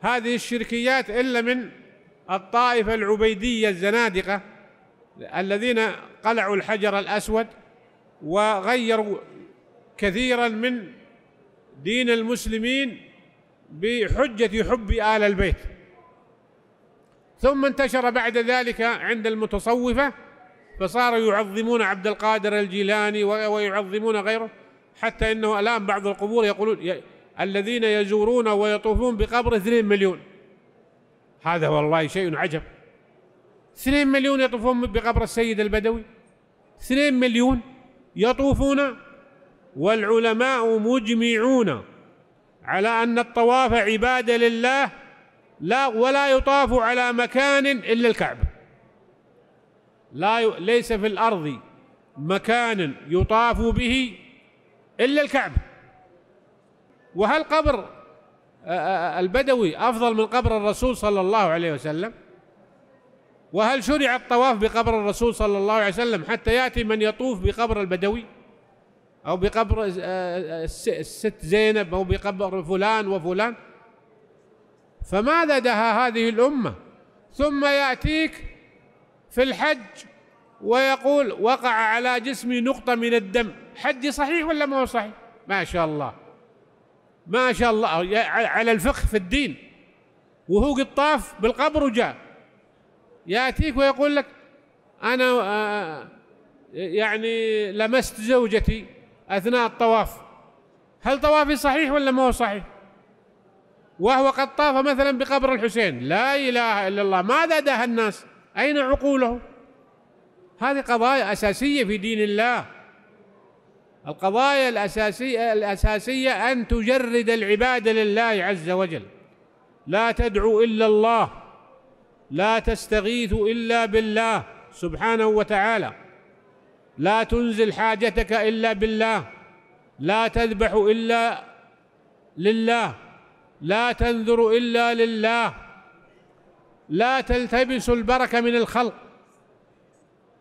هذه الشركيات إلا من الطائفة العبيدية الزنادقة الذين قلعوا الحجر الأسود وغيروا كثيرا من دين المسلمين بحجة حب آل البيت ثم انتشر بعد ذلك عند المتصوفة فصاروا يعظمون عبد القادر الجيلاني ويعظمون غيره حتى انه الان بعض القبور يقولون الذين يزورون ويطوفون بقبر 2 مليون هذا والله شيء عجب اثنين مليون يطوفون بقبر السيد البدوي اثنين مليون يطوفون والعلماء مجمعون على أن الطواف عبادة لله لا ولا يطاف على مكان إلا الكعبة لا ي... ليس في الأرض مكان يطاف به إلا الكعبة وهل قبر البدوي أفضل من قبر الرسول صلى الله عليه وسلم وهل شرع الطواف بقبر الرسول صلى الله عليه وسلم حتى يأتي من يطوف بقبر البدوي أو بقبر الست زينب أو بقبر فلان وفلان فماذا دها هذه الأمة ثم يأتيك في الحج ويقول وقع على جسمي نقطة من الدم حج صحيح ولا ما هو صحيح ما شاء الله ما شاء الله على الفقه في الدين وهو قد طاف بالقبر وجاء ياتيك ويقول لك انا آه، آه، يعني لمست زوجتي اثناء الطواف هل طوافي صحيح ولا ما هو صحيح وهو قد طاف مثلا بقبر الحسين لا اله الا الله ماذا داه الناس اين عقوله هذه قضايا اساسيه في دين الله القضايا الأساسية, الأساسية أن تجرد العباد لله عز وجل لا تدعو إلا الله لا تستغيث إلا بالله سبحانه وتعالى لا تنزل حاجتك إلا بالله لا تذبح إلا لله لا تنذر إلا لله لا تلتبس البركة من الخلق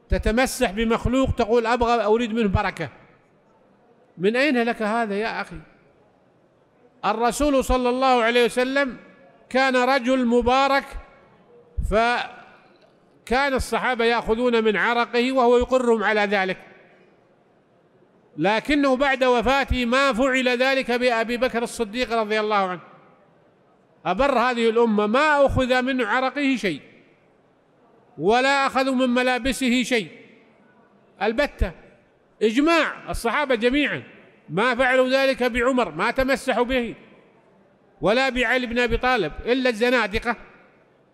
تتمسح بمخلوق تقول أبغى أريد منه بركة من أين لك هذا يا أخي الرسول صلى الله عليه وسلم كان رجل مبارك فكان الصحابة يأخذون من عرقه وهو يقرهم على ذلك لكنه بعد وفاته ما فعل ذلك بأبي بكر الصديق رضي الله عنه أبر هذه الأمة ما أخذ من عرقه شيء ولا أخذوا من ملابسه شيء البتة إجماع الصحابة جميعا ما فعلوا ذلك بعمر ما تمسحوا به ولا بعلي بن أبي طالب إلا الزنادقة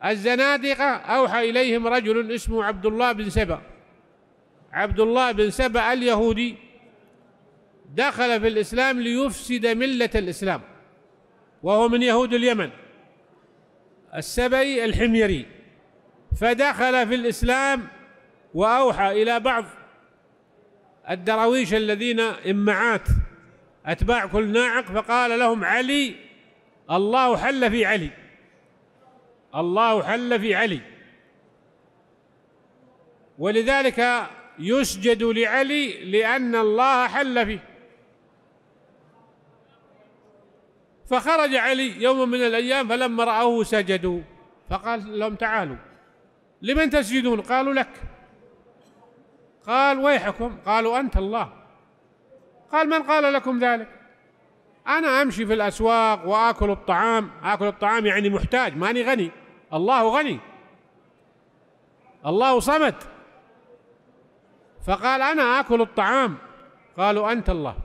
الزنادقة أوحى إليهم رجل اسمه عبد الله بن سبأ عبد الله بن سبأ اليهودي دخل في الإسلام ليفسد ملة الإسلام وهو من يهود اليمن السبي الحميري فدخل في الإسلام وأوحى إلى بعض الدراويش الذين إمعات أتباع كل ناعق فقال لهم علي الله حل في علي الله حل في علي ولذلك يسجد لعلي لأن الله حل فيه فخرج علي يوم من الأيام فلما رأوه سجدوا فقال لهم تعالوا لمن تسجدون قالوا لك قال ويحكم قالوا أنت الله قال من قال لكم ذلك أنا أمشي في الأسواق وآكل الطعام آكل الطعام يعني محتاج ماني غني الله غني الله صمد فقال أنا آكل الطعام قالوا أنت الله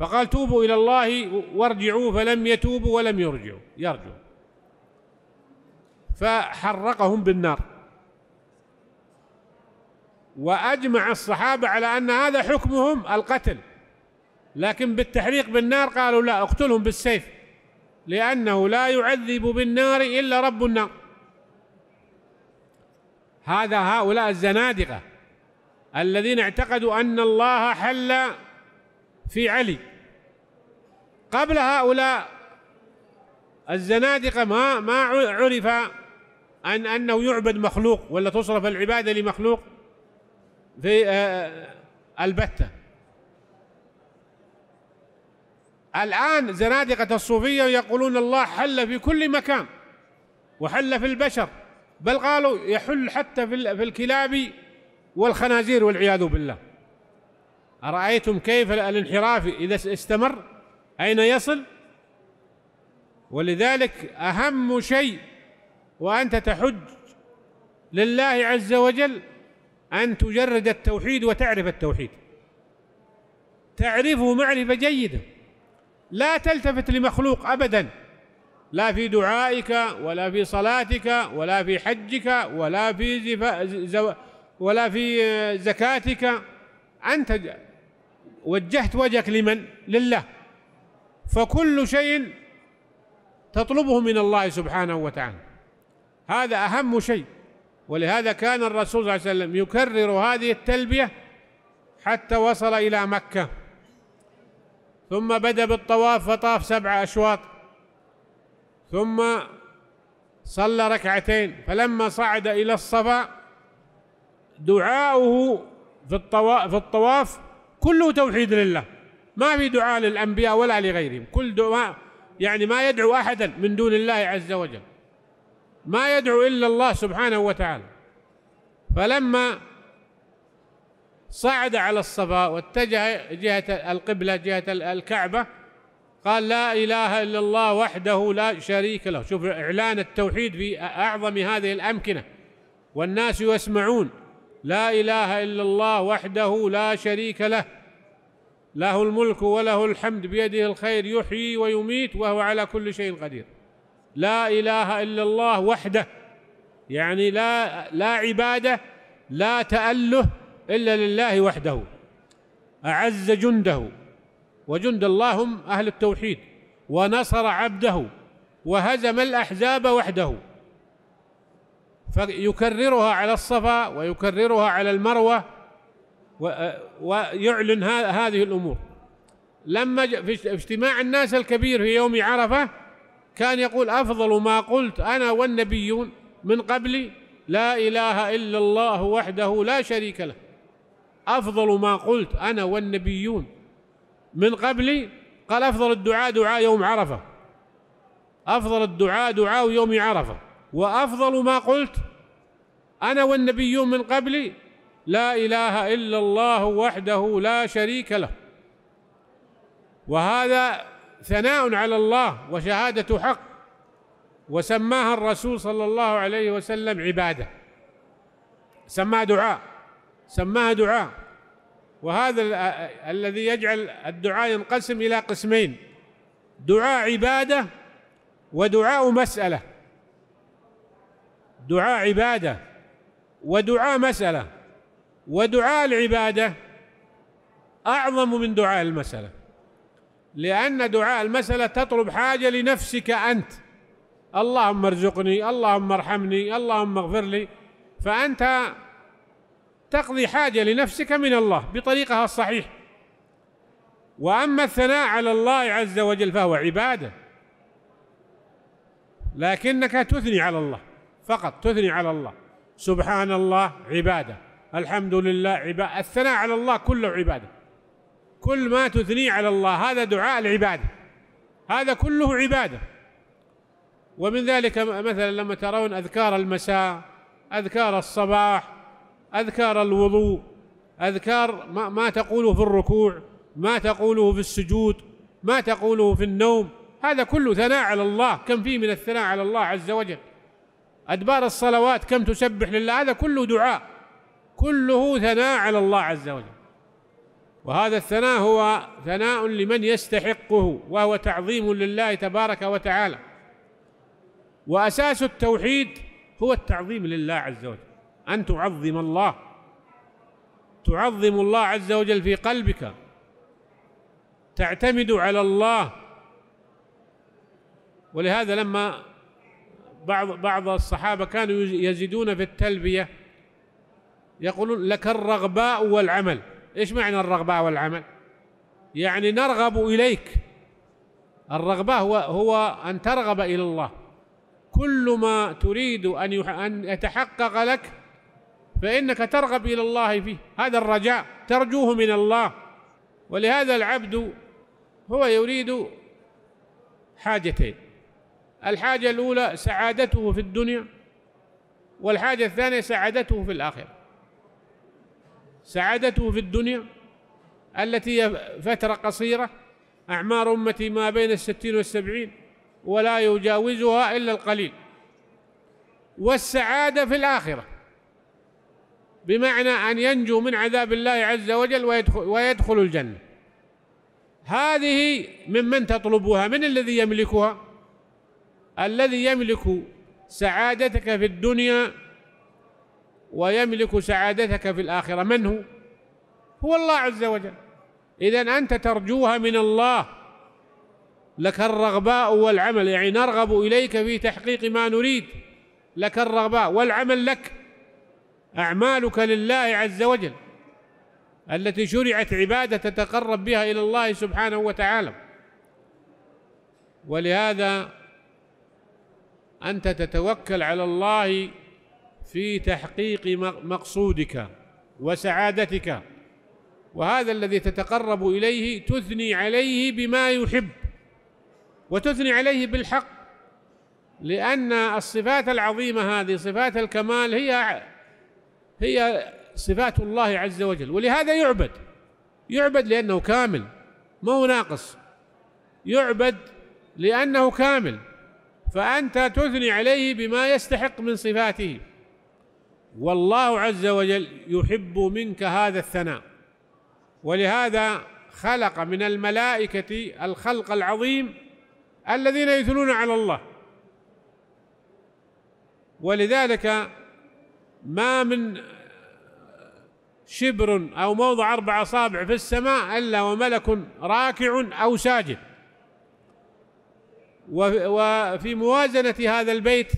فقال توبوا إلى الله وارجعوا فلم يتوبوا ولم يرجعوا يرجعوا فحرقهم بالنار وأجمع الصحابة على أن هذا حكمهم القتل لكن بالتحريق بالنار قالوا لا اقتلهم بالسيف لأنه لا يعذب بالنار إلا رب النار هذا هؤلاء الزنادقة الذين اعتقدوا أن الله حل في علي قبل هؤلاء الزنادقة ما ما عرف أن أنه يعبد مخلوق ولا تصرف العبادة لمخلوق ذي البتة uh, uh, الآن زنادقة الصوفية يقولون الله حل في كل مكان وحل في البشر بل قالوا يحل حتى في الكلاب والخنازير والعياذ بالله أرأيتم كيف الانحراف إذا استمر أين يصل ولذلك أهم شيء وأنت تحج لله عز وجل أن تجرد التوحيد وتعرف التوحيد تعرفه معرفة جيدة لا تلتفت لمخلوق أبدا لا في دعائك ولا في صلاتك ولا في حجك ولا في زو ولا في زكاتك أنت وجهت وجهك لمن؟ لله فكل شيء تطلبه من الله سبحانه وتعالى هذا أهم شيء ولهذا كان الرسول صلى الله عليه وسلم يكرر هذه التلبية حتى وصل إلى مكة ثم بدأ بالطواف فطاف سبع أشواط ثم صلى ركعتين فلما صعد إلى الصفا دعاؤه في الطواف, في الطواف كله توحيد لله ما في دعاء للأنبياء ولا لغيرهم كل دعاء يعني ما يدعو أحدا من دون الله عز وجل ما يدعو إلا الله سبحانه وتعالى فلما صعد على الصفا واتجه جهة القبلة جهة الكعبة قال لا إله إلا الله وحده لا شريك له شوف إعلان التوحيد في أعظم هذه الأمكنة والناس يسمعون لا إله إلا الله وحده لا شريك له له الملك وله الحمد بيده الخير يحيي ويميت وهو على كل شيء قدير لا اله الا الله وحده يعني لا لا عباده لا تاله الا لله وحده اعز جنده وجند الله هم اهل التوحيد ونصر عبده وهزم الاحزاب وحده فيكررها على الصفا ويكررها على المروه ويعلن هذه الامور لما في اجتماع الناس الكبير في يوم عرفه كان يقول أفضل ما قلت أنا والنبيون من قبلي لا إله إلا الله وحده لا شريك له أفضل ما قلت أنا والنبيون من قبلي قال أفضل الدعاء دعاء يوم عرفة أفضل الدعاء دعاء يوم عرفة وأفضل ما قلت أنا والنبيون من قبلي لا إله إلا الله وحده لا شريك له وهذا ثناء على الله وشهادة حق وسماها الرسول صلى الله عليه وسلم عبادة سماها دعاء سماها دعاء وهذا الذي يجعل الدعاء ينقسم إلى قسمين دعاء عبادة ودعاء مسألة دعاء عبادة ودعاء مسألة ودعاء العبادة أعظم من دعاء المسألة لأن دعاء المسألة تطلب حاجة لنفسك أنت اللهم ارزقني اللهم ارحمني اللهم اغفر لي فأنت تقضي حاجة لنفسك من الله بطريقها الصحيح وأما الثناء على الله عز وجل فهو عبادة لكنك تثني على الله فقط تثني على الله سبحان الله عبادة الحمد لله عبادة الثناء على الله كله عبادة كل ما تثنيه على الله هذا دعاء العبادة هذا كله عبادة ومن ذلك مثلا لما ترون أذكار المساء أذكار الصباح أذكار الوضوء أذكار ما, ما تقوله في الركوع ما تقوله في السجود ما تقوله في النوم هذا كله ثناء على الله كم فيه من الثناء على الله عز وجل أدبار الصلوات كم تسبح لله هذا كله دعاء كله ثناء على الله عز وجل وهذا الثناء هو ثناء لمن يستحقه وهو تعظيم لله تبارك وتعالى وأساس التوحيد هو التعظيم لله عز وجل أن تعظم الله تعظم الله عز وجل في قلبك تعتمد على الله ولهذا لما بعض بعض الصحابة كانوا يزيدون في التلبية يقولون لك الرغباء والعمل إيش معنى الرغبة والعمل يعني نرغب إليك الرغبة هو, هو أن ترغب إلى الله كل ما تريد أن أن يتحقق لك فإنك ترغب إلى الله فيه هذا الرجاء ترجوه من الله ولهذا العبد هو يريد حاجتين الحاجة الأولى سعادته في الدنيا والحاجة الثانية سعادته في الآخرة سعادته في الدنيا التي هي فترة قصيرة أعمار أمتي ما بين الستين والسبعين ولا يجاوزها إلا القليل والسعادة في الآخرة بمعنى أن ينجو من عذاب الله عز وجل ويدخل, ويدخل الجنة هذه ممن تطلبها من الذي يملكها الذي يملك سعادتك في الدنيا ويملك سعادتك في الآخرة من هو؟ هو الله عز وجل إذا أنت ترجوها من الله لك الرغباء والعمل يعني نرغب إليك في تحقيق ما نريد لك الرغباء والعمل لك أعمالك لله عز وجل التي شرعت عبادة تتقرب بها إلى الله سبحانه وتعالى ولهذا أنت تتوكل على الله في تحقيق مقصودك وسعادتك وهذا الذي تتقرب إليه تثني عليه بما يحب وتثني عليه بالحق لأن الصفات العظيمة هذه صفات الكمال هي هي صفات الله عز وجل ولهذا يعبد يعبد لأنه كامل ما هو ناقص يعبد لأنه كامل فأنت تثني عليه بما يستحق من صفاته والله عز وجل يحب منك هذا الثناء ولهذا خلق من الملائكة الخلق العظيم الذين يثنون على الله ولذلك ما من شبر أو موضع أربع أصابع في السماء إلا وملك راكع أو ساجد وفي موازنة هذا البيت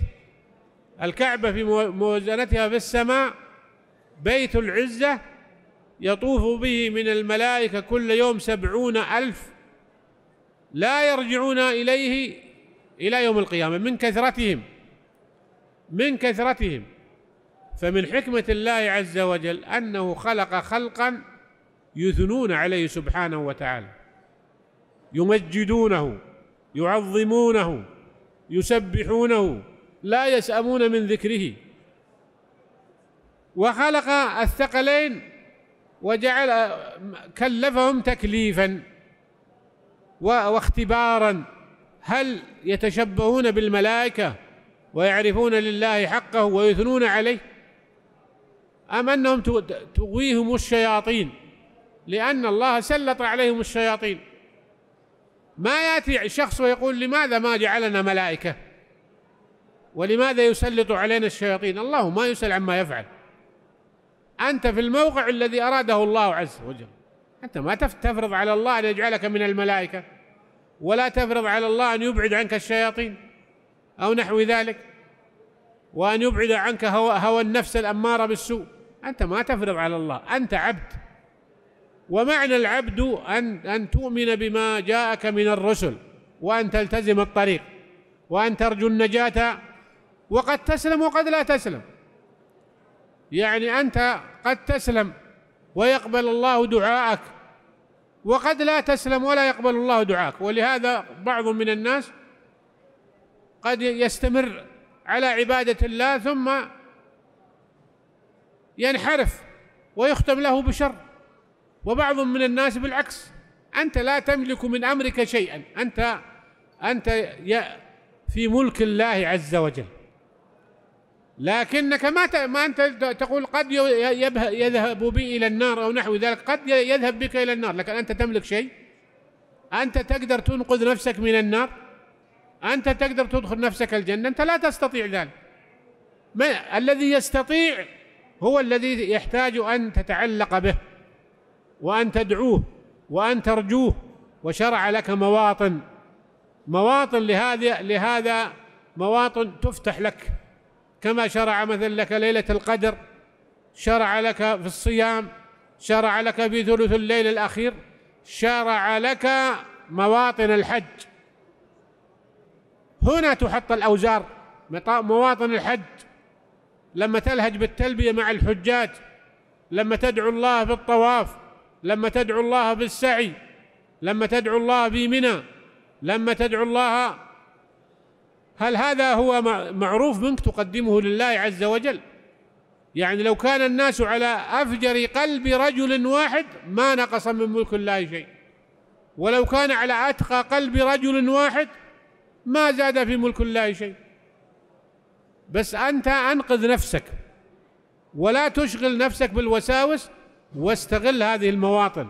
الكعبة في موازنتها في السماء بيت العزة يطوف به من الملائكة كل يوم سبعون ألف لا يرجعون إليه إلى يوم القيامة من كثرتهم من كثرتهم فمن حكمة الله عز وجل أنه خلق خلقا يثنون عليه سبحانه وتعالى يمجدونه يعظمونه يسبحونه لا يسأمون من ذكره وخلق الثقلين وجعل كلفهم تكليفا واختبارا هل يتشبهون بالملائكة ويعرفون لله حقه ويثنون عليه أم أنهم تغويهم الشياطين لأن الله سلط عليهم الشياطين ما يأتي شخص ويقول لماذا ما جعلنا ملائكة ولماذا يسلط علينا الشياطين الله ما يسأل عما يفعل أنت في الموقع الذي أراده الله عز وجل أنت ما تفرض على الله أن يجعلك من الملائكة ولا تفرض على الله أن يبعد عنك الشياطين أو نحو ذلك وأن يبعد عنك هوى, هوى النفس الأمارة بالسوء أنت ما تفرض على الله أنت عبد ومعنى العبد أن, أن تؤمن بما جاءك من الرسل وأن تلتزم الطريق وأن ترجو النجاة وقد تسلم وقد لا تسلم يعني أنت قد تسلم ويقبل الله دعاءك وقد لا تسلم ولا يقبل الله دعاءك ولهذا بعض من الناس قد يستمر على عبادة الله ثم ينحرف ويختم له بشر وبعض من الناس بالعكس أنت لا تملك من أمرك شيئا أنت أنت في ملك الله عز وجل لكنك ما ما انت تقول قد يذهب بي الى النار او نحو ذلك قد يذهب بك الى النار لكن انت تملك شيء انت تقدر تنقذ نفسك من النار انت تقدر تدخل نفسك الجنه انت لا تستطيع ذلك ما الذي يستطيع هو الذي يحتاج ان تتعلق به وان تدعوه وان ترجوه وشرع لك مواطن مواطن لهذا لهذا مواطن تفتح لك كما شرع مثلا لك ليلة القدر شرع لك في الصيام شرع لك في ثلث الليل الأخير شرع لك مواطن الحج هنا تحط الأوزار مواطن الحج لما تلهج بالتلبية مع الحجاج لما تدعو الله في الطواف لما تدعو الله في السعي لما تدعو الله في منى لما تدعو الله هل هذا هو معروف منك تقدمه لله عز وجل يعني لو كان الناس على أفجر قلب رجل واحد ما نقص من ملك الله شيء ولو كان على أتقى قلب رجل واحد ما زاد في ملك الله شيء بس أنت أنقذ نفسك ولا تشغل نفسك بالوساوس واستغل هذه المواطن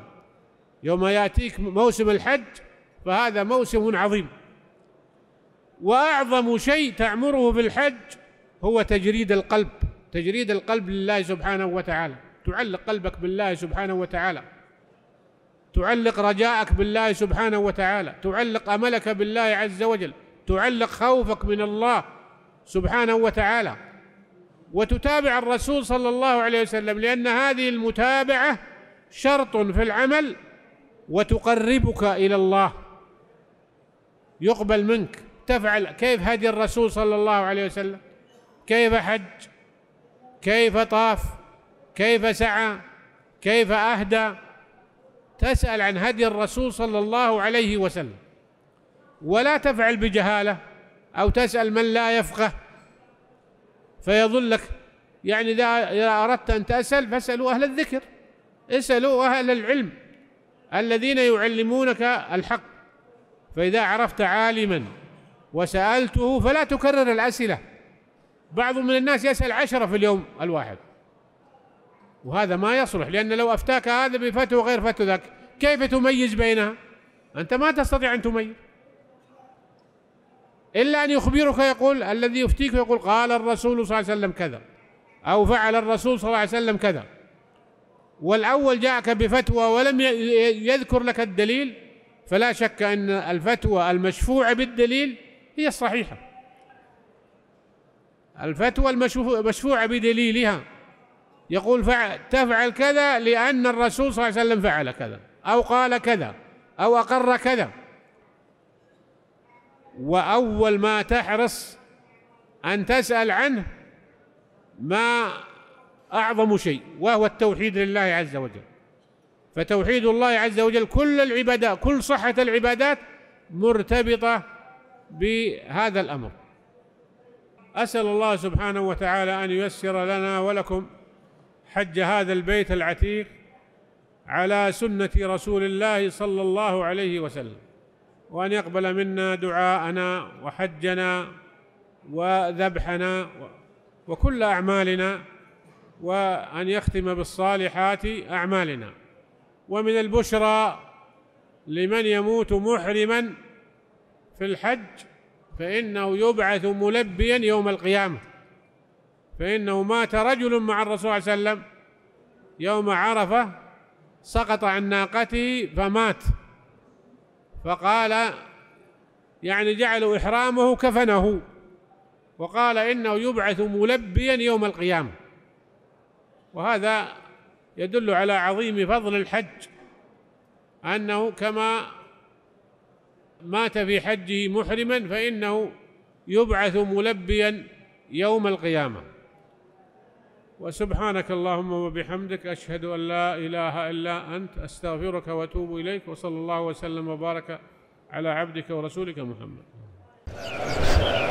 يوم ياتيك موسم الحج فهذا موسم عظيم واعظم شيء تعمره بالحج هو تجريد القلب تجريد القلب لله سبحانه وتعالى تعلق قلبك بالله سبحانه وتعالى تعلق رجاءك بالله سبحانه وتعالى تعلق املك بالله عز وجل تعلق خوفك من الله سبحانه وتعالى وتتابع الرسول صلى الله عليه وسلم لان هذه المتابعه شرط في العمل وتقربك الى الله يقبل منك تفعل كيف هدي الرسول صلى الله عليه وسلم كيف حج كيف طاف كيف سعى كيف أهدى تسأل عن هدي الرسول صلى الله عليه وسلم ولا تفعل بجهالة أو تسأل من لا يفقه فيظلك يعني إذا أردت أن تسأل فاسألوا أهل الذكر اسألوا أهل العلم الذين يعلمونك الحق فإذا عرفت عالما وسألته فلا تكرر الأسئلة بعض من الناس يسأل عشرة في اليوم الواحد وهذا ما يصلح لأن لو أفتاك هذا بفتوى غير فتوى ذاك كيف تميز بينها أنت ما تستطيع أن تميز إلا أن يخبرك يقول الذي يفتيك يقول قال الرسول صلى الله عليه وسلم كذا أو فعل الرسول صلى الله عليه وسلم كذا والأول جاءك بفتوى ولم يذكر لك الدليل فلا شك أن الفتوى المشفوعة بالدليل هي الصحيحة الفتوى المشفوعة بدليلها يقول فعل تفعل كذا لأن الرسول صلى الله عليه وسلم فعل كذا أو قال كذا أو أقر كذا وأول ما تحرص أن تسأل عنه ما أعظم شيء وهو التوحيد لله عز وجل فتوحيد الله عز وجل كل العبادات كل صحة العبادات مرتبطة بهذا الأمر أسأل الله سبحانه وتعالى أن ييسر لنا ولكم حج هذا البيت العتيق على سنة رسول الله صلى الله عليه وسلم وأن يقبل منا دعاءنا وحجنا وذبحنا وكل أعمالنا وأن يختم بالصالحات أعمالنا ومن البشرى لمن يموت محرماً في الحج فإنه يبعث ملبيا يوم القيامة فإنه مات رجل مع الرسول صلى الله عليه وسلم يوم عرفة سقط عن ناقته فمات فقال يعني جعلوا إحرامه كفنه وقال إنه يبعث ملبيا يوم القيامة وهذا يدل على عظيم فضل الحج أنه كما مات في حجه محرما فإنه يبعث ملبيا يوم القيامة وسبحانك اللهم وبحمدك أشهد أن لا إله إلا أنت أستغفرك وأتوب إليك وصلى الله وسلم وبارك على عبدك ورسولك محمد